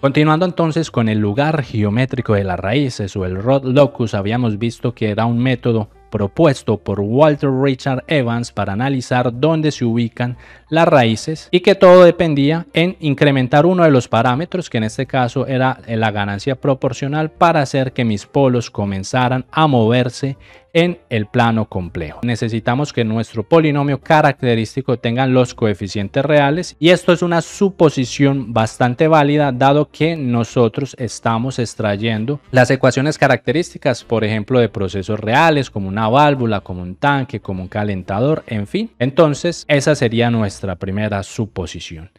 Continuando entonces con el lugar geométrico de las raíces o el rod locus, habíamos visto que era un método propuesto por Walter Richard Evans para analizar dónde se ubican las raíces y que todo dependía en incrementar uno de los parámetros que en este caso era la ganancia proporcional para hacer que mis polos comenzaran a moverse en el plano complejo. Necesitamos que nuestro polinomio característico tenga los coeficientes reales y esto es una suposición bastante válida dado que nosotros estamos extrayendo las ecuaciones características, por ejemplo, de procesos reales como una una válvula, como un tanque, como un calentador, en fin. Entonces, esa sería nuestra primera suposición.